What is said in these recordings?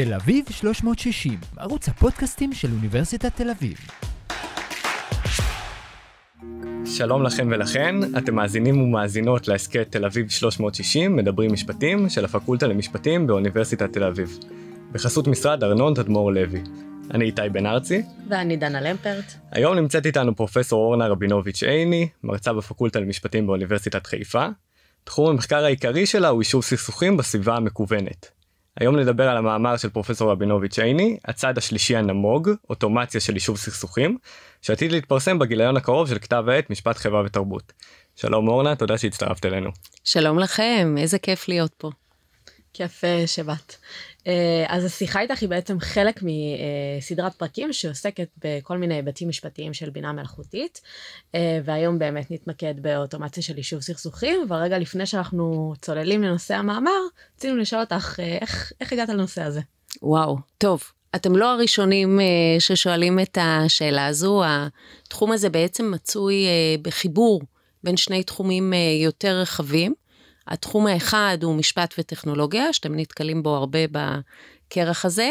תל אביב 360, ערוץ הפודקאסטים של אוניברסיטת תל אביב. שלום לכם ולכן, אתם מאזינים ומאזינות להסכת תל אביב 360, מדברים משפטים, של הפקולטה למשפטים באוניברסיטת תל אביב. בחסות משרד ארנון תדמור לוי. אני איתי בן ארצי. ואני דנה למפרט. היום נמצאת איתנו פרופסור אורנה רבינוביץ' עיני, מרצה בפקולטה למשפטים באוניברסיטת חיפה. תחום המחקר העיקרי שלה הוא אישור סכסוכים בסביבה המקוונת. היום נדבר על המאמר של פרופסור רבינוביץ' עיני, הצד השלישי הנמוג, אוטומציה של יישוב סכסוכים, שעתיד להתפרסם בגיליון הקרוב של כתב העת משפט חברה ותרבות. שלום אורנה, תודה שהצטרפת אלינו. שלום לכם, איזה כיף להיות פה. כיף אה, שבאת. אה, אז השיחה איתך היא בעצם חלק מסדרת אה, פרקים שעוסקת בכל מיני היבטים משפטיים של בינה מלאכותית, אה, והיום באמת נתמקד באוטומציה של יישוב סכסוכים, ורגע לפני שאנחנו צוללים לנושא המאמר, רצינו לשאול אותך איך, איך הגעת לנושא הזה. וואו, טוב. אתם לא הראשונים ששואלים את השאלה הזו, התחום הזה בעצם מצוי בחיבור בין שני תחומים יותר רחבים. התחום האחד הוא משפט וטכנולוגיה, שאתם נתקלים בו הרבה בכרך הזה,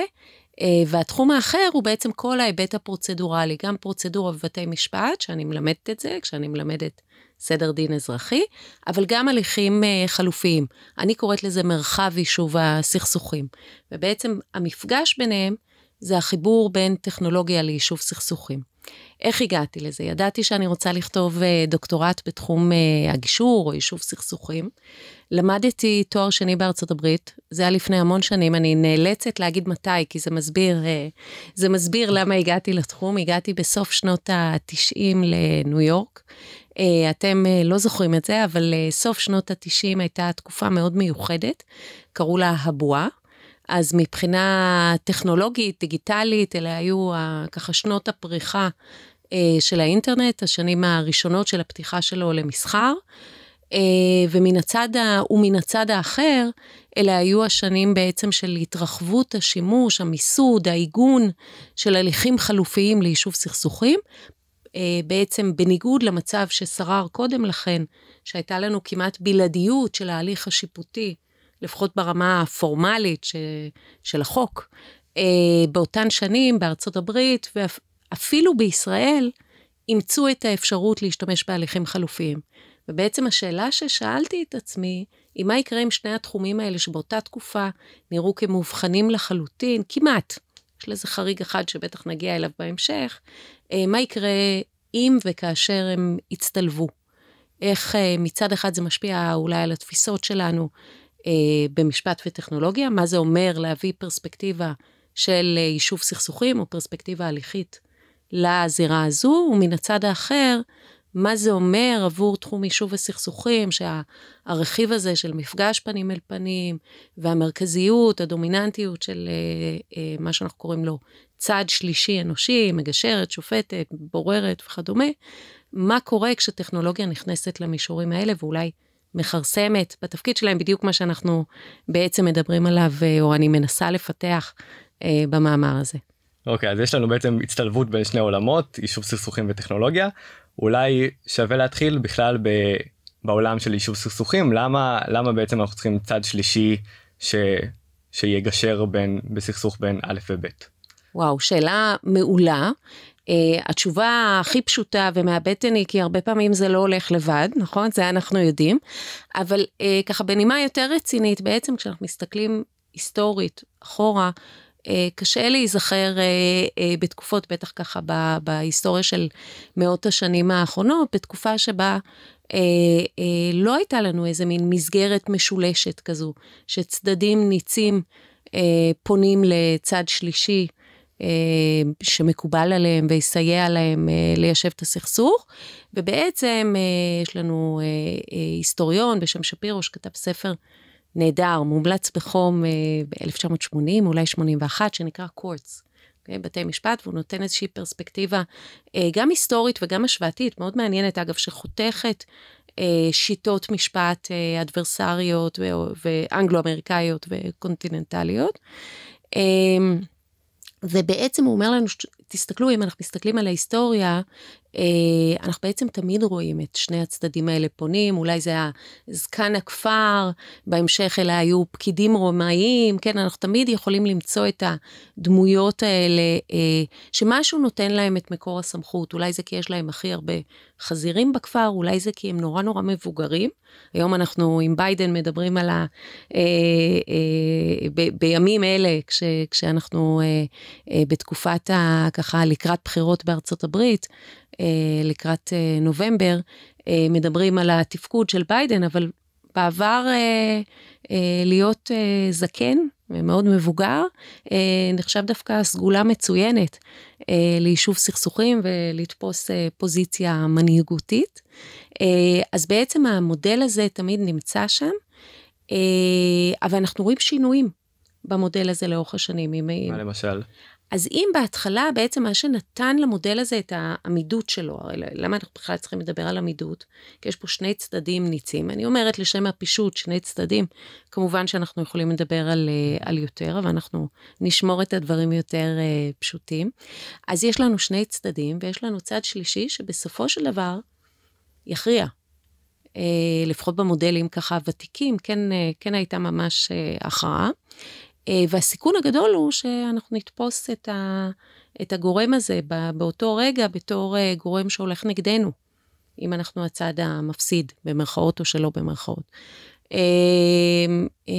אה, והתחום האחר הוא בעצם כל ההיבט הפרוצדורלי, גם פרוצדורה בבתי משפט, שאני מלמדת את זה, כשאני מלמדת סדר דין אזרחי, אבל גם הליכים אה, חלופיים. אני קוראת לזה מרחב יישוב הסכסוכים. ובעצם המפגש ביניהם זה החיבור בין טכנולוגיה ליישוב סכסוכים. איך הגעתי לזה? ידעתי שאני רוצה לכתוב אה, דוקטורט בתחום אה, הגישור או יישוב סכסוכים. למדתי תואר שני בארצות הברית, זה היה לפני המון שנים, אני נאלצת להגיד מתי, כי זה מסביר, אה, זה מסביר למה הגעתי לתחום. הגעתי בסוף שנות ה-90 לניו יורק. אתם לא זוכרים את זה, אבל סוף שנות ה-90 הייתה תקופה מאוד מיוחדת, קראו לה הבועה. אז מבחינה טכנולוגית, דיגיטלית, אלה היו ככה שנות הפריחה אה, של האינטרנט, השנים הראשונות של הפתיחה שלו למסחר. אה, ומן הצד, ומן הצד האחר, אלה היו השנים בעצם של התרחבות השימוש, המיסוד, העיגון של הליכים חלופיים ליישוב סכסוכים. אה, בעצם בניגוד למצב ששרר קודם לכן, שהייתה לנו כמעט בלעדיות של ההליך השיפוטי לפחות ברמה הפורמלית ש, של החוק, אה, באותן שנים בארצות הברית ואפילו בישראל, אימצו את האפשרות להשתמש בהליכים חלופיים. ובעצם השאלה ששאלתי את עצמי, היא מה יקרה עם שני התחומים האלה שבאותה תקופה נראו כמובחנים לחלוטין, כמעט, יש לזה חריג אחד שבטח נגיע אליו בהמשך, אה, מה יקרה אם וכאשר הם יצטלבו. איך אה, מצד אחד זה משפיע אולי על התפיסות שלנו אה, במשפט וטכנולוגיה, מה זה אומר להביא פרספקטיבה של אה, יישוב סכסוכים או פרספקטיבה הליכית לזירה הזו, ומן הצד האחר, מה זה אומר עבור תחום יישוב הסכסוכים, שהרכיב הזה של מפגש פנים אל פנים והמרכזיות, הדומיננטיות של אה, מה שאנחנו קוראים לו צד שלישי אנושי, מגשרת, שופטת, בוררת וכדומה, מה קורה כשטכנולוגיה נכנסת למישורים האלה ואולי מכרסמת בתפקיד שלהם, בדיוק מה שאנחנו בעצם מדברים עליו, אה, או אני מנסה לפתח אה, במאמר הזה. אוקיי, okay, אז יש לנו בעצם הצטלבות בין שני עולמות, יישוב סכסוכים וטכנולוגיה. אולי שווה להתחיל בכלל ב... בעולם של יישוב סכסוכים, למה, למה בעצם אנחנו צריכים צד שלישי ש... שיגשר בין, בסכסוך בין א' וב'. וואו, שאלה מעולה. אה, התשובה הכי פשוטה ומהבטן היא כי הרבה פעמים זה לא הולך לבד, נכון? זה אנחנו יודעים. אבל אה, ככה בנימה יותר רצינית, בעצם כשאנחנו מסתכלים היסטורית, אחורה, אה, קשה להיזכר אה, אה, בתקופות, בטח ככה בהיסטוריה של מאות השנים האחרונות, בתקופה שבה אה, אה, לא הייתה לנו איזה מין מסגרת משולשת כזו, שצדדים ניצים אה, פונים לצד שלישי. אה, שמקובל עליהם ויסייע להם אה, ליישב את הסכסוך. ובעצם אה, יש לנו היסטוריון בשם שפירו שכתב ספר נהדר, מומלץ בחום ב-1980, אולי 81, שנקרא קורץ. אוקיי? בתי משפט, והוא נותן איזושהי פרספקטיבה גם היסטורית וגם השוואתית, מאוד מעניינת אגב, שחותכת שיטות משפט אדברסריות ואנגלו-אמריקאיות וקונטיננטליות. אמ, ובעצם הוא אומר לנו, תסתכלו, אם אנחנו מסתכלים על ההיסטוריה, אה, אנחנו בעצם תמיד רואים את שני הצדדים האלה פונים, אולי זה היה זקן הכפר, בהמשך אלה היו פקידים רומאיים, כן, אנחנו תמיד יכולים למצוא את הדמויות האלה, אה, שמשהו נותן להם את מקור הסמכות, אולי זה כי יש להם הכי הרבה חזירים בכפר, אולי זה כי הם נורא נורא מבוגרים. היום אנחנו עם ביידן מדברים על ה... אה, בימים אלה, כש, כשאנחנו בתקופת ה... ככה לקראת בחירות בארצות הברית, אה, לקראת אה, נובמבר, אה, מדברים על התפקוד של ביידן, אבל בעבר להיות זקן ומאוד מבוגר, נחשב דווקא סגולה מצוינת ליישוב סכסוכים ולתפוס פוזיציה מנהיגותית. אז בעצם המודל הזה תמיד נמצא שם, אבל אנחנו רואים שינויים במודל הזה לאורך השנים. מה למשל? אז אם בהתחלה בעצם מה שנתן למודל הזה את העמידות שלו, הרי למה אנחנו בכלל צריכים לדבר על עמידות? כי יש פה שני צדדים ניצים. אני אומרת לשם הפישוט, שני צדדים, כמובן שאנחנו יכולים לדבר על, אה, על יותר, אבל אנחנו נשמור את הדברים יותר uh, פשוטים. אז יש לנו שני צדדים, ויש לנו צד שלישי שבסופו של דבר יכריע. Uh, לפחות במודלים ככה ותיקים, כן, uh, כן הייתה ממש uh, הכרעה. אה, והסיכון הגדול הוא שאנחנו נתפוס את, ה, את הגורם הזה באותו רגע בתור אה, גורם שהולך נגדנו, אם אנחנו הצד המפסיד, במרכאות או שלא במרכאות. אמ, אה,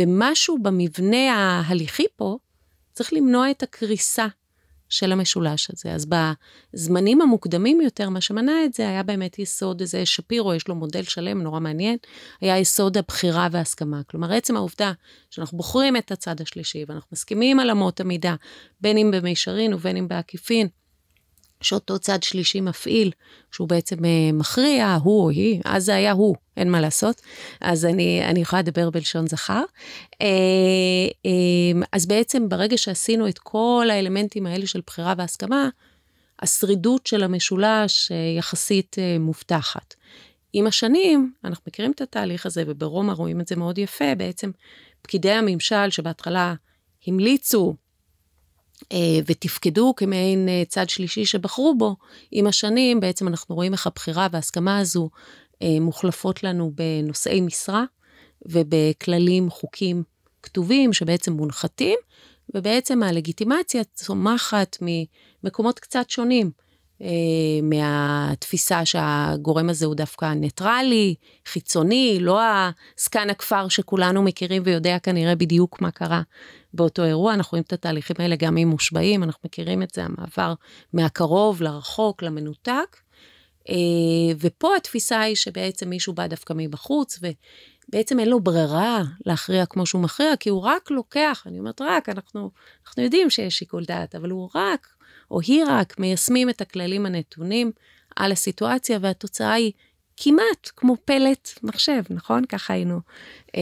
ומשהו במבנה ההליכי פה צריך למנוע את הקריסה של המשולש הזה. אז בזמנים המוקדמים יותר, מה שמנע את זה היה באמת יסוד איזה שפירו, יש לו מודל שלם, נורא מעניין, היה יסוד הבחירה וההסכמה. כלומר, עצם העובדה שאנחנו בוחרים את הצד השלישי ואנחנו מסכימים על אמות המידה, בין אם במישרין ובין אם בעקיפין, שאותו צד שלישי מפעיל, שהוא בעצם אה, מכריע, הוא או היא, אז זה היה הוא, אין מה לעשות. אז אני, אני יכולה לדבר בלשון זכר. אה, אה, אז בעצם ברגע שעשינו את כל האלמנטים האלה של בחירה והסכמה, השרידות של המשולש יחסית מובטחת. עם השנים, אנחנו מכירים את התהליך הזה, וברומא רואים את זה מאוד יפה, בעצם פקידי הממשל שבהתחלה המליצו אה, ותפקדו כמעין אה, צד שלישי שבחרו בו. עם השנים בעצם אנחנו רואים איך הבחירה וההסכמה הזו אה, מוחלפות לנו בנושאי משרה ובכללים, חוקים כתובים שבעצם מונחתים, ובעצם הלגיטימציה צומחת ממקומות קצת שונים. אה, מהתפיסה שהגורם הזה הוא דווקא ניטרלי, חיצוני, לא עסקן הכפר שכולנו מכירים ויודע כנראה בדיוק מה קרה באותו אירוע. אנחנו רואים את התהליכים האלה גם עם מושבעים, אנחנו מכירים את זה, המעבר מהקרוב לרחוק, למנותק. אה, ופה התפיסה היא שבעצם מישהו בא דווקא מבחוץ, ובעצם אין לו ברירה להכריע כמו שהוא מכריע, כי הוא רק לוקח, אני אומרת רק, אנחנו, אנחנו יודעים שיש שיקול דעת, אבל הוא רק או היא רק מיישמים את הכללים הנתונים על הסיטואציה, והתוצאה היא כמעט כמו פלט מחשב, נכון? ככה היינו. אה,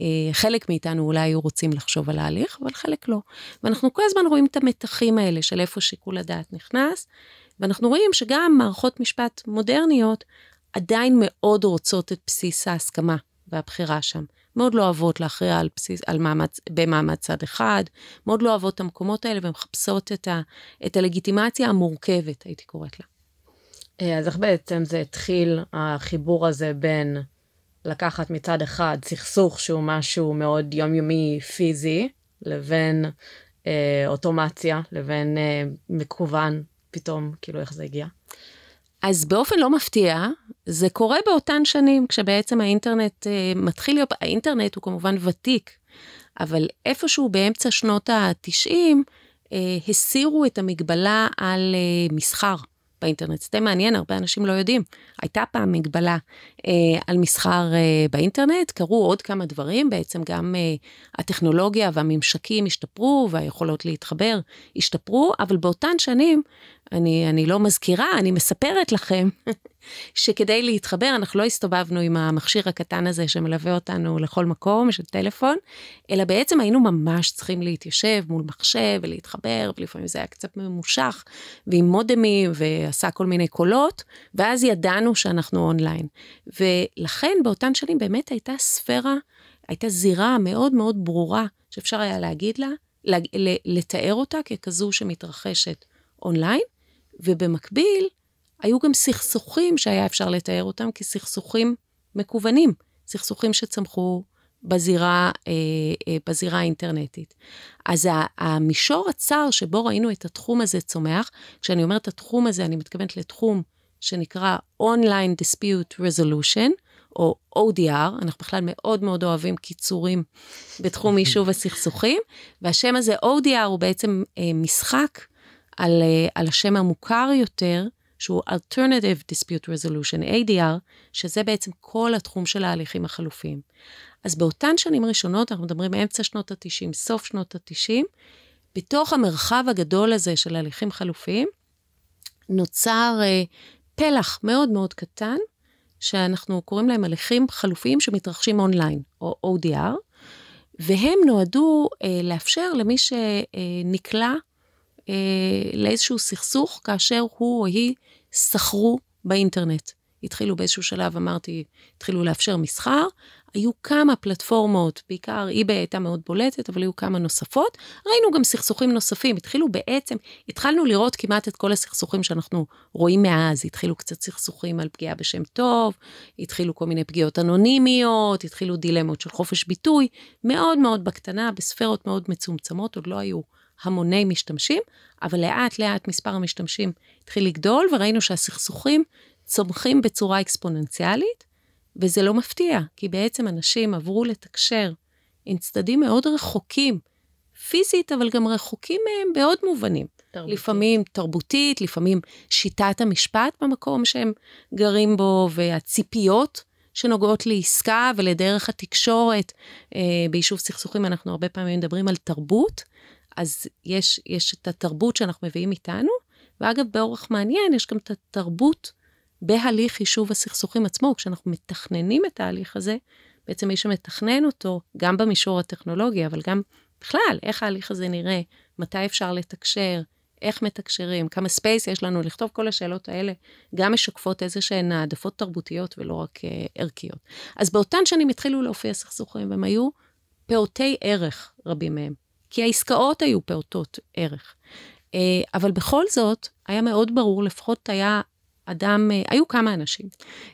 אה, חלק מאיתנו אולי היו רוצים לחשוב על ההליך, אבל חלק לא. ואנחנו כל הזמן רואים את המתחים האלה של איפה שיקול הדעת נכנס, ואנחנו רואים שגם מערכות משפט מודרניות עדיין מאוד רוצות את בסיס ההסכמה והבחירה שם. מאוד לא אוהבות להכריע על בסיס, על מאמץ, במעמד צד אחד, מאוד לא אוהבות את המקומות האלה ומחפשות את, ה, את הלגיטימציה המורכבת, הייתי קוראת לה. אה, אז איך בעצם זה התחיל, החיבור הזה בין לקחת מצד אחד סכסוך שהוא משהו מאוד יומיומי פיזי, לבין אה, אוטומציה, לבין אה, מקוון, פתאום, כאילו, איך זה הגיע? אז באופן לא מפתיע, זה קורה באותן שנים, כשבעצם האינטרנט אה, מתחיל להיות, האינטרנט הוא כמובן ותיק, אבל איפשהו באמצע שנות ה-90, אה, הסירו את המגבלה על אה, מסחר. באינטרנט. זה די מעניין, הרבה אנשים לא יודעים. הייתה פעם מגבלה אה, על מסחר אה, באינטרנט, קרו עוד כמה דברים, בעצם גם אה, הטכנולוגיה והממשקים השתפרו והיכולות להתחבר השתפרו, אבל באותן שנים אני, אני לא מזכירה, אני מספרת לכם שכדי להתחבר, אנחנו לא הסתובבנו עם המכשיר הקטן הזה שמלווה אותנו לכל מקום, של טלפון, אלא בעצם היינו ממש צריכים להתיישב מול מחשב ולהתחבר, ולפעמים זה היה קצת ממושך, ועם מודמים, ועשה כל מיני קולות, ואז ידענו שאנחנו אונליין. ולכן באותן שנים באמת הייתה ספירה, הייתה זירה מאוד מאוד ברורה, שאפשר היה להגיד לה, לתאר אותה ככזו שמתרחשת אונליין, ובמקביל, היו גם סכסוכים שהיה אפשר לתאר אותם כסכסוכים מקוונים, סכסוכים שצמחו בזירה, אה, אה, בזירה האינטרנטית. אז המישור הצר שבו ראינו את התחום הזה צומח, כשאני אומרת התחום הזה, אני מתכוונת לתחום שנקרא Online Dispute Resolution, או ODR, אנחנו בכלל מאוד מאוד אוהבים קיצורים בתחום יישוב הסכסוכים, והשם הזה ODR הוא בעצם אה, משחק על, אה, על השם המוכר יותר, שהוא Alternative Dispute Resolution, ADR, שזה בעצם כל התחום של ההליכים החלופיים. אז באותן שנים ראשונות, אנחנו מדברים מאמצע שנות ה-90, סוף שנות ה-90, בתוך המרחב הגדול הזה של הליכים חלופיים, נוצר אה, פלח מאוד מאוד קטן, שאנחנו קוראים להם הליכים חלופיים שמתרחשים אונליין, או ODR, והם נועדו אה, לאפשר למי שנקלע אה, אה, לאיזשהו סכסוך כאשר הוא או היא סחרו באינטרנט. התחילו באיזשהו שלב, אמרתי, התחילו לאפשר מסחר. היו כמה פלטפורמות, בעיקר eBay הייתה מאוד בולטת, אבל היו כמה נוספות. ראינו גם סכסוכים נוספים, התחילו בעצם, התחלנו לראות כמעט את כל הסכסוכים שאנחנו רואים מאז. התחילו קצת סכסוכים על פגיעה בשם טוב, התחילו כל מיני פגיעות אנונימיות, התחילו דילמות של חופש ביטוי, מאוד מאוד בקטנה, בספרות מאוד מצומצמות, עוד לא היו המוני משתמשים, אבל לאט לאט מספר המשתמשים התחיל לגדול, וראינו שהסכסוכים צומחים בצורה אקספוננציאלית, וזה לא מפתיע, כי בעצם אנשים עברו לתקשר עם צדדים מאוד רחוקים, פיזית, אבל גם רחוקים מהם בעוד מובנים. תרבותית. לפעמים תרבותית, לפעמים שיטת המשפט במקום שהם גרים בו, והציפיות שנוגעות לעסקה ולדרך התקשורת. אה, ביישוב סכסוכים אנחנו הרבה פעמים מדברים על תרבות, אז יש, יש את התרבות שאנחנו מביאים איתנו, ואגב, באורח מעניין, יש גם את התרבות בהליך חישוב הסכסוכים עצמו. כשאנחנו מתכננים את ההליך הזה, בעצם מי שמתכנן אותו, גם במישור הטכנולוגי, אבל גם בכלל, איך ההליך הזה נראה, מתי אפשר לתקשר, איך מתקשרים, כמה ספייס יש לנו, לכתוב כל השאלות האלה, גם משקפות איזה שהן העדפות תרבותיות ולא רק uh, ערכיות. אז באותן שנים התחילו להופיע סכסוכים, הם היו פעוטי ערך, רבים מהם. כי העסקאות היו פעוטות ערך. אה, אבל בכל זאת, היה מאוד ברור, לפחות היה אדם, אה, היו כמה אנשים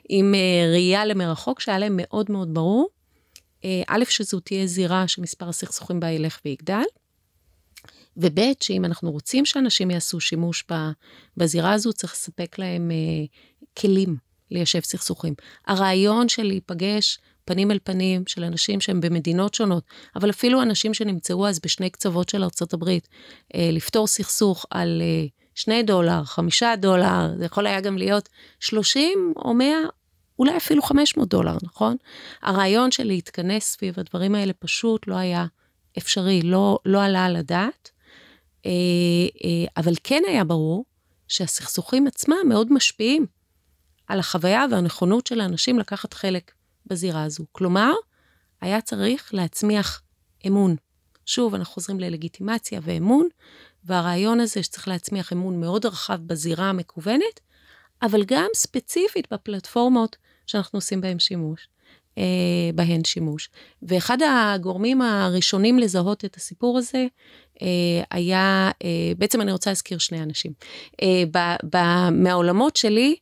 עם אה, ראייה למרחוק שהיה להם מאוד מאוד ברור. א', שזו תהיה זירה שמספר הסכסוכים בה ילך ויגדל, וב', שאם אנחנו רוצים שאנשים יעשו שימוש בזירה הזו, צריך לספק להם כלים ליישב סכסוכים. הרעיון של להיפגש פנים אל פנים של אנשים שהם במדינות שונות, אבל אפילו אנשים שנמצאו אז בשני קצוות של ארה"ב, אה, לפתור סכסוך על אה, שני דולר, חמישה דולר, זה יכול היה גם להיות 30 או 100, אולי אפילו 500 דולר, נכון? הרעיון של להתכנס סביב הדברים האלה פשוט לא היה אפשרי, לא, לא עלה על הדעת, אה, אבל כן היה ברור שהסכסוכים עצמם מאוד משפיעים על החוויה והנכונות של האנשים לקחת חלק בזירה הזו. כלומר, היה צריך להצמיח אמון. שוב, אנחנו חוזרים ללגיטימציה ואמון, והרעיון הזה שצריך להצמיח אמון מאוד רחב בזירה המקוונת, אבל גם ספציפית בפלטפורמות שאנחנו עושים בהן שימוש. אה, בהן שימוש. ואחד הגורמים הראשונים לזהות את הסיפור הזה אה, היה, אה, בעצם אני רוצה להזכיר שני אנשים. אה, ב, ב, מהעולמות שלי,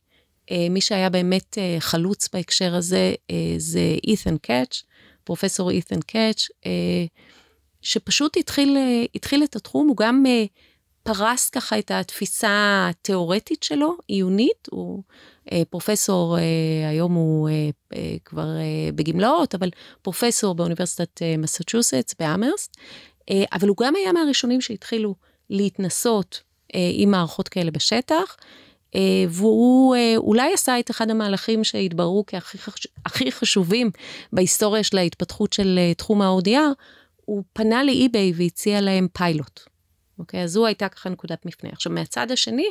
אה, מי שהיה באמת אה, חלוץ בהקשר הזה אה, זה אית'ן קאץ', פרופסור אית'ן קאץ', שפשוט התחיל, התחיל את התחום, הוא גם פרס ככה את התפיסה התיאורטית שלו, עיונית, הוא פרופסור, היום הוא כבר בגמלאות, אבל פרופסור באוניברסיטת מסצ'וסטס, באמרסט, אבל הוא גם היה מהראשונים שהתחילו להתנסות עם מערכות כאלה בשטח. אה, והוא אה, אולי עשה את אחד המהלכים שהתבררו כהכי חש... חשובים בהיסטוריה של ההתפתחות של אה, תחום ה-ODR, הוא פנה לאי-ביי והציע להם פיילוט. אוקיי? אז זו הייתה ככה נקודת מפנה. עכשיו, מהצד השני,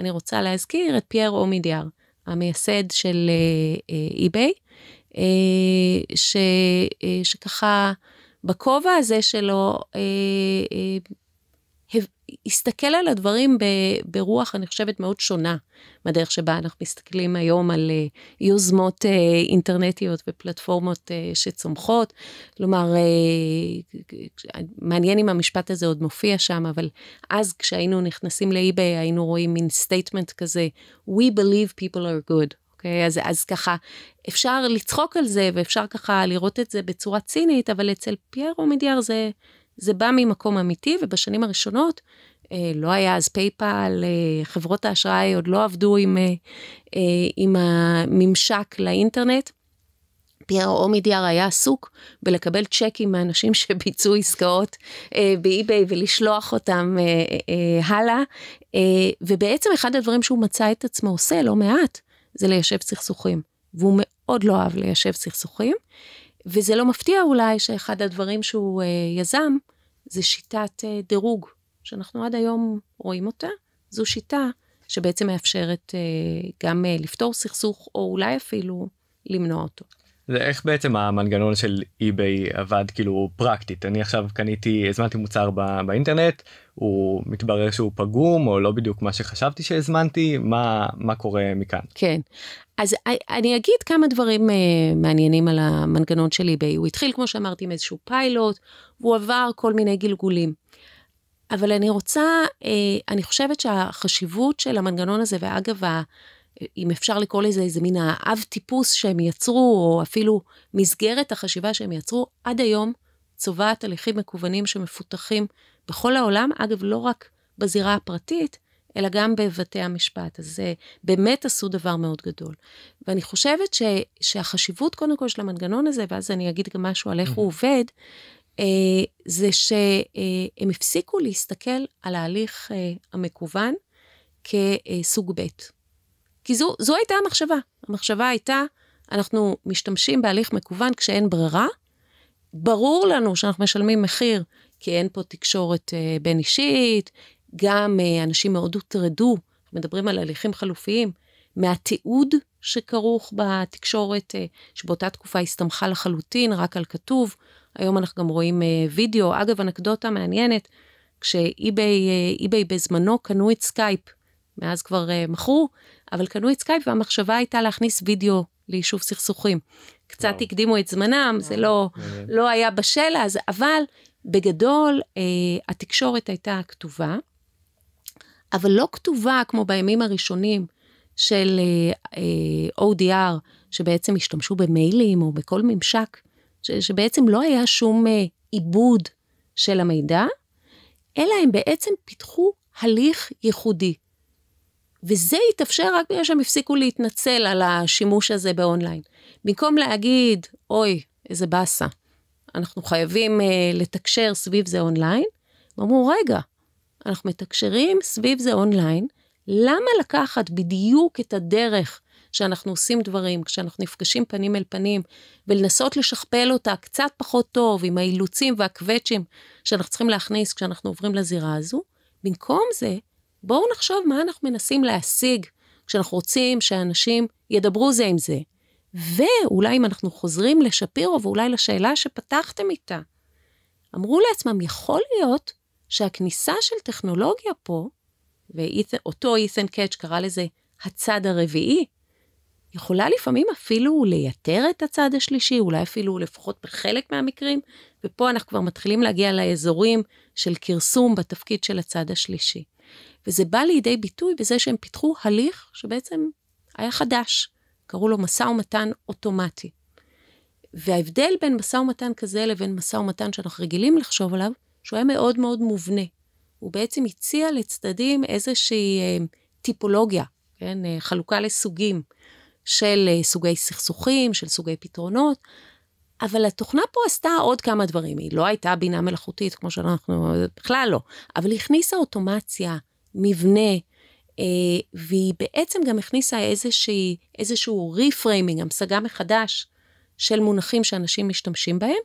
אני רוצה להזכיר את פייר אומידיאר, המייסד של אי-ביי, ש... שככה... בכובע הזה שלו הסתכל על הדברים ב, ברוח, אני חושבת, מאוד שונה מהדרך שבה אנחנו מסתכלים היום על uh, יוזמות uh, אינטרנטיות ופלטפורמות uh, שצומחות. כלומר, uh, מעניין אם המשפט הזה עוד מופיע שם, אבל אז כשהיינו נכנסים לאי-ביי, היינו רואים מין סטייטמנט כזה, We believe people are good. Okay, אוקיי? אז, אז ככה, אפשר לצחוק על זה, ואפשר ככה לראות את זה בצורה צינית, אבל אצל פייר מדיאר זה, זה בא ממקום אמיתי, ובשנים הראשונות, אה, לא היה אז פייפל, אה, חברות האשראי עוד לא עבדו עם, אה, אה, עם הממשק לאינטרנט. PRO מידיאר e היה עסוק בלקבל צ'קים מאנשים שביצעו עסקאות אה, באי-ביי ולשלוח אותם אה, אה, אה, הלאה. אה, ובעצם אחד הדברים שהוא מצא את עצמו עושה לא מעט, זה ליישב סכסוכים. והוא מאוד לא אהב ליישב סכסוכים. וזה לא מפתיע אולי שאחד הדברים שהוא אה, יזם, זה שיטת אה, דירוג, שאנחנו עד היום רואים אותה. זו שיטה שבעצם מאפשרת אה, גם לפתור סכסוך, או אולי אפילו למנוע אותו. זה איך בעצם המנגנון של אי-ביי עבד כאילו פרקטית אני עכשיו קניתי הזמנתי מוצר בא, באינטרנט הוא מתברר שהוא פגום או לא בדיוק מה שחשבתי שהזמנתי מה מה קורה מכאן. כן אז אני אגיד כמה דברים uh, מעניינים על המנגנון של אי-ביי הוא התחיל כמו שאמרתי עם איזשהו פיילוט הוא עבר כל מיני גלגולים. אבל אני רוצה uh, אני חושבת שהחשיבות של המנגנון הזה ואגב. ה... אם אפשר לקרוא לזה איזה מין האב טיפוס שהם יצרו, או אפילו מסגרת החשיבה שהם יצרו, עד היום צובעת הליכים מקוונים שמפותחים בכל העולם, אגב, לא רק בזירה הפרטית, אלא גם בבתי המשפט. אז זה באמת עשו דבר מאוד גדול. ואני חושבת ש, שהחשיבות, קודם כל, של המנגנון הזה, ואז אני אגיד גם משהו על איך mm-hmm. הוא עובד, אה, זה שהם אה, הפסיקו להסתכל על ההליך אה, המקוון כסוג ב'. כי זו, זו הייתה המחשבה. המחשבה הייתה, אנחנו משתמשים בהליך מקוון כשאין ברירה. ברור לנו שאנחנו משלמים מחיר, כי אין פה תקשורת אה, בין אישית, גם אה, אנשים מאוד הוטרדו, מדברים על הליכים חלופיים, מהתיעוד שכרוך בתקשורת, אה, שבאותה תקופה הסתמכה לחלוטין רק על כתוב. היום אנחנו גם רואים אה, וידאו. אגב, אנקדוטה מעניינת, כשאיביי אה, בזמנו קנו את סקייפ, מאז כבר אה, מכרו, אבל קנו את סקייפ והמחשבה הייתה להכניס וידאו ליישוב סכסוכים. קצת וואו. הקדימו את זמנם, וואו. זה לא, לא היה בשל אז, אבל בגדול אה, התקשורת הייתה כתובה, אבל לא כתובה כמו בימים הראשונים של אה, אה, ODR, שבעצם השתמשו במיילים או בכל ממשק, ש, שבעצם לא היה שום אה, עיבוד של המידע, אלא הם בעצם פיתחו הליך ייחודי. וזה התאפשר רק בגלל שהם הפסיקו להתנצל על השימוש הזה באונליין. במקום להגיד, אוי, איזה באסה, אנחנו חייבים אה, לתקשר סביב זה אונליין, הם אמרו, רגע, אנחנו מתקשרים סביב זה אונליין, למה לקחת בדיוק את הדרך שאנחנו עושים דברים, כשאנחנו נפגשים פנים אל פנים, ולנסות לשכפל אותה קצת פחות טוב עם האילוצים והקווצ'ים שאנחנו צריכים להכניס כשאנחנו עוברים לזירה הזו? במקום זה, בואו נחשוב מה אנחנו מנסים להשיג כשאנחנו רוצים שאנשים ידברו זה עם זה. ואולי אם אנחנו חוזרים לשפירו ואולי לשאלה שפתחתם איתה, אמרו לעצמם, יכול להיות שהכניסה של טכנולוגיה פה, ואותו אית'ן קאץ' קרא לזה הצד הרביעי, יכולה לפעמים אפילו לייתר את הצד השלישי, אולי אפילו לפחות בחלק מהמקרים, ופה אנחנו כבר מתחילים להגיע לאזורים של כרסום בתפקיד של הצד השלישי. וזה בא לידי ביטוי בזה שהם פיתחו הליך שבעצם היה חדש, קראו לו משא ומתן אוטומטי. וההבדל בין משא ומתן כזה לבין משא ומתן שאנחנו רגילים לחשוב עליו, שהוא היה מאוד מאוד מובנה. הוא בעצם הציע לצדדים איזושהי אה, טיפולוגיה, כן, אה, חלוקה לסוגים של אה, סוגי סכסוכים, של סוגי פתרונות, אבל התוכנה פה עשתה עוד כמה דברים. היא לא הייתה בינה מלאכותית, כמו שאנחנו, בכלל לא, אבל היא הכניסה אוטומציה, מבנה, אה, והיא בעצם גם הכניסה איזושהי, איזשהו ריפריימינג, המשגה מחדש של מונחים שאנשים משתמשים בהם,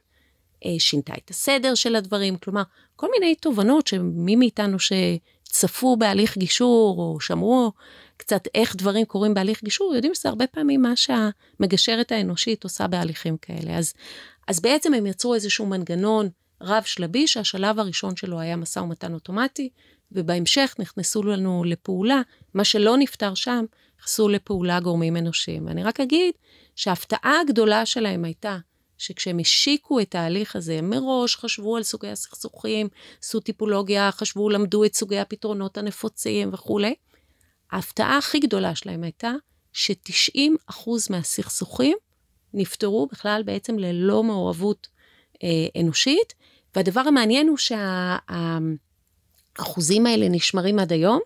אה, שינתה את הסדר של הדברים, כלומר, כל מיני תובנות שמי מאיתנו שצפו בהליך גישור, או שמעו קצת איך דברים קורים בהליך גישור, יודעים שזה הרבה פעמים מה שהמגשרת האנושית עושה בהליכים כאלה. אז, אז בעצם הם יצרו איזשהו מנגנון רב-שלבי, שהשלב הראשון שלו היה משא ומתן אוטומטי, ובהמשך נכנסו לנו לפעולה, מה שלא נפתר שם, נכנסו לפעולה גורמים אנושיים. ואני רק אגיד שההפתעה הגדולה שלהם הייתה שכשהם השיקו את ההליך הזה, הם מראש חשבו על סוגי הסכסוכים, עשו טיפולוגיה, חשבו, למדו את סוגי הפתרונות הנפוצים וכולי. ההפתעה הכי גדולה שלהם הייתה ש-90% מהסכסוכים נפתרו בכלל בעצם ללא מעורבות אה, אנושית, והדבר המעניין הוא שה... האחוזים האלה נשמרים עד היום,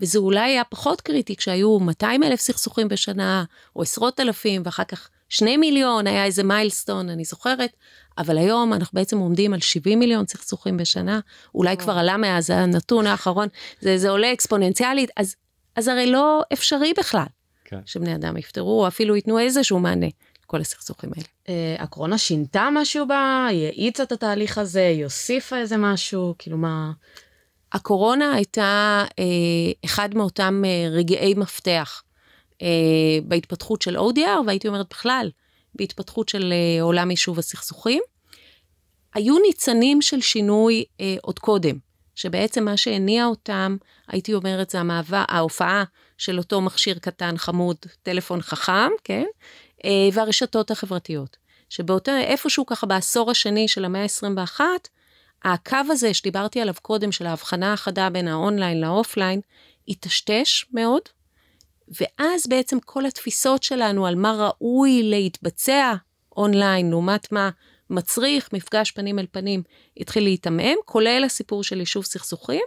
וזה אולי היה פחות קריטי כשהיו 200 אלף סכסוכים בשנה, או עשרות אלפים, ואחר כך 2 מיליון, היה איזה מיילסטון, אני זוכרת, אבל היום אנחנו בעצם עומדים על 70 מיליון סכסוכים בשנה, אולי או. כבר עלה מאז הנתון האחרון, זה, זה עולה אקספוננציאלית, אז, אז הרי לא אפשרי בכלל כן. שבני אדם יפתרו, או אפילו ייתנו איזשהו מענה. כל הסכסוכים האלה. אה, הקורונה שינתה משהו בה? היא האיצה את התהליך הזה? היא הוסיפה איזה משהו? כאילו מה... הקורונה הייתה אה, אחד מאותם אה, רגעי מפתח אה, בהתפתחות של ODR, והייתי אומרת בכלל, בהתפתחות של אה, עולם יישוב הסכסוכים. היו ניצנים של שינוי אה, עוד קודם, שבעצם מה שהניע אותם, הייתי אומרת, זה המעבר, ההופעה של אותו מכשיר קטן, חמוד, טלפון חכם, כן? אה, והרשתות החברתיות. שבאותו, איפשהו ככה בעשור השני של המאה ה-21, הקו הזה שדיברתי עליו קודם, של ההבחנה החדה בין האונליין לאופליין, היטשטש מאוד, ואז בעצם כל התפיסות שלנו על מה ראוי להתבצע אונליין, לעומת מה מצריך מפגש פנים אל פנים, התחיל להיתמם, כולל הסיפור של יישוב סכסוכים,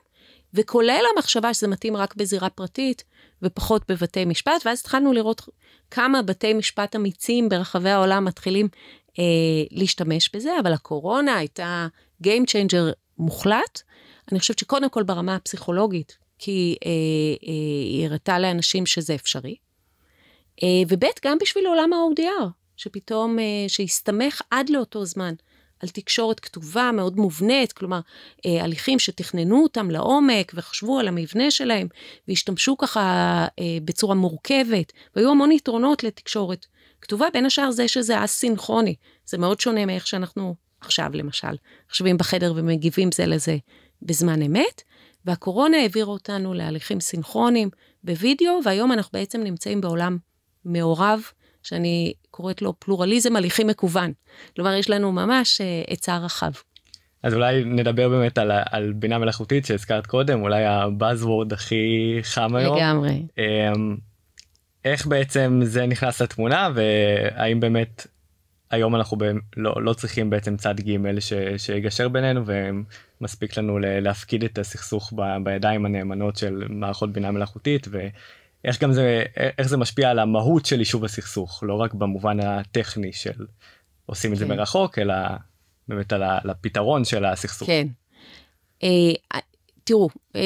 וכולל המחשבה שזה מתאים רק בזירה פרטית ופחות בבתי משפט, ואז התחלנו לראות כמה בתי משפט אמיצים ברחבי העולם מתחילים אה, להשתמש בזה, אבל הקורונה הייתה Game Changer מוחלט. אני חושבת שקודם כל ברמה הפסיכולוגית, כי אה, אה, היא הראתה לאנשים שזה אפשרי. אה, וב' גם בשביל עולם ה-ODR, שפתאום, אה, שהסתמך עד לאותו זמן על תקשורת כתובה מאוד מובנית, כלומר, אה, הליכים שתכננו אותם לעומק וחשבו על המבנה שלהם, והשתמשו ככה אה, בצורה מורכבת, והיו המון יתרונות לתקשורת כתובה, בין השאר זה שזה אסינכרוני, זה מאוד שונה מאיך שאנחנו עכשיו למשל, חושבים בחדר ומגיבים זה לזה בזמן אמת, והקורונה העבירה אותנו להליכים סינכרונים בווידאו, והיום אנחנו בעצם נמצאים בעולם מעורב, שאני קוראת לו פלורליזם הליכים מקוון. כלומר, יש לנו ממש אה, עצה אה, רחב. אז אולי נדבר באמת על, על בינה מלאכותית שהזכרת קודם, אולי הבאזוורד הכי חם היום. לגמרי. אמ, איך בעצם זה נכנס לתמונה, והאם באמת היום אנחנו ב... לא, לא צריכים בעצם צד ג' ש... שיגשר בינינו ומספיק לנו להפקיד את הסכסוך ב... בידיים הנאמנות של מערכות בינה מלאכותית ואיך גם זה איך זה משפיע על המהות של יישוב הסכסוך לא רק במובן הטכני של עושים כן. את זה כן. מרחוק אלא באמת על הפתרון של הסכסוך. כן. אה, תראו, אה,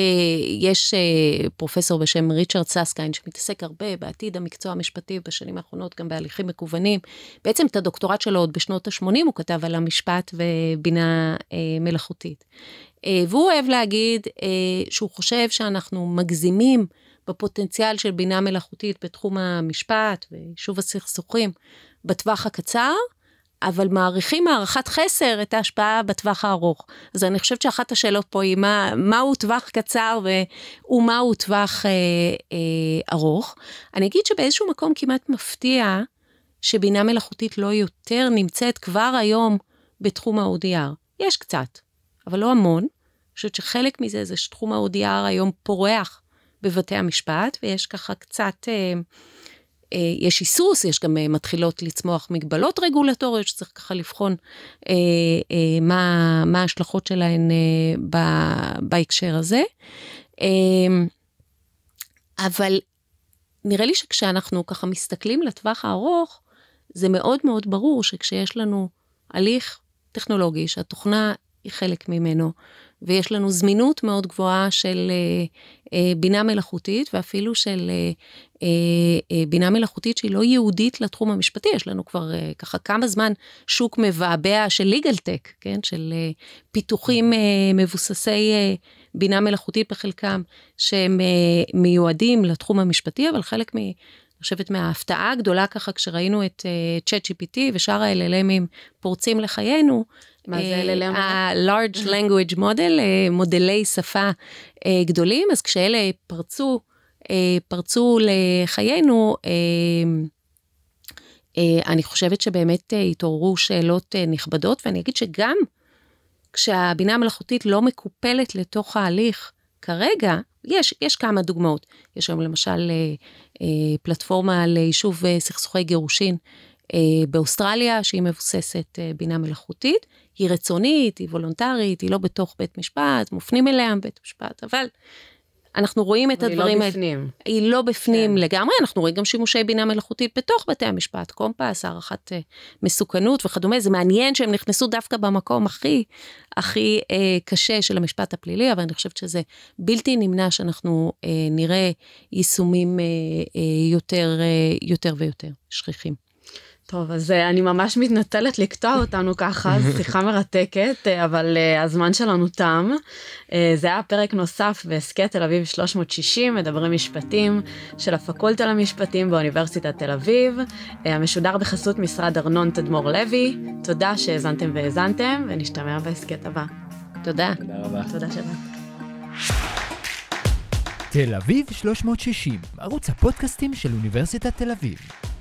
יש אה, פרופסור בשם ריצ'רד ססקיין, שמתעסק הרבה בעתיד המקצוע המשפטי בשנים האחרונות, גם בהליכים מקוונים. בעצם את הדוקטורט שלו עוד בשנות ה-80 הוא כתב על המשפט ובינה אה, מלאכותית. והוא אוהב להגיד שהוא חושב שאנחנו מגזימים בפוטנציאל של בינה מלאכותית בתחום המשפט ויישוב הסכסוכים בטווח הקצר. אבל מעריכים הערכת חסר את ההשפעה בטווח הארוך. אז אני חושבת שאחת השאלות פה היא מה, מהו טווח קצר ו, ומהו טווח אה, אה, ארוך. אני אגיד שבאיזשהו מקום כמעט מפתיע שבינה מלאכותית לא יותר נמצאת כבר היום בתחום ה-ODR. יש קצת, אבל לא המון. אני חושבת שחלק מזה זה שתחום ה-ODR היום פורח בבתי המשפט, ויש ככה קצת... אה, אה, יש היסוס, יש גם אה, מתחילות לצמוח מגבלות רגולטוריות שצריך ככה לבחון אה, מה, מה ההשלכות שלהן בהקשר הזה. אמ, אבל נראה לי שכשאנחנו ככה מסתכלים לטווח הארוך, זה מאוד מאוד ברור שכשיש לנו הליך טכנולוגי שהתוכנה היא חלק ממנו, ויש לנו זמינות מאוד גבוהה של אה, אה, בינה מלאכותית, ואפילו של אה, בינה מלאכותית שהיא לא ייעודית לתחום המשפטי, יש לנו כבר ככה כמה זמן שוק מבעבע של legal tech, כן? של פיתוחים מבוססי בינה מלאכותית בחלקם, שהם מיועדים לתחום המשפטי, אבל חלק מ... אני חושבת מההפתעה הגדולה ככה כשראינו את צ'אט uh, GPT ושאר ה-LLMים פורצים לחיינו, מה זה LLM? אה, ה-Large Language Model, אה, מודלי שפה אה, גדולים, אז כשאלה פרצו, פרצו לחיינו, אני חושבת שבאמת התעוררו שאלות נכבדות, ואני אגיד שגם כשהבינה המלאכותית לא מקופלת לתוך ההליך כרגע, יש, יש כמה דוגמאות. יש היום למשל פלטפורמה ליישוב סכסוכי גירושין אה, באוסטרליה, שהיא מבוססת אה, בינה מלאכותית. היא רצונית, היא וולונטרית, היא לא בתוך בית משפט, מופנים אליה בית משפט, אבל אנחנו רואים את לא הדברים האלה. היא לא בפנים. היא לא בפנים כן. לגמרי, אנחנו רואים גם שימושי בינה מלאכותית בתוך בתי המשפט, קומפס, הערכת uh, מסוכנות וכדומה. זה מעניין שהם נכנסו דווקא במקום הכי, הכי uh, קשה של המשפט הפלילי, אבל אני חושבת שזה בלתי נמנע שאנחנו uh, נראה יישומים uh, uh, יותר, uh, יותר ויותר שכיחים. טוב, אז אה, אני ממש מתנצלת לקטוע אותנו ככה, שיחה מרתקת, אה, אבל אה, הזמן שלנו תם. זה היה פרק נוסף בהסכת תל אביב 360, מדברים משפטים של הפקולטה למשפטים באוניברסיטת תל אביב, המשודר בחסות משרד ארנון תדמור לוי. תודה שהאזנתם והאזנתם, ונשתמע בהסכת הבא. תודה. תודה רבה. תודה שבאת. תל אביב 360, ערוץ הפודקאסטים של אוניברסיטת תל אביב.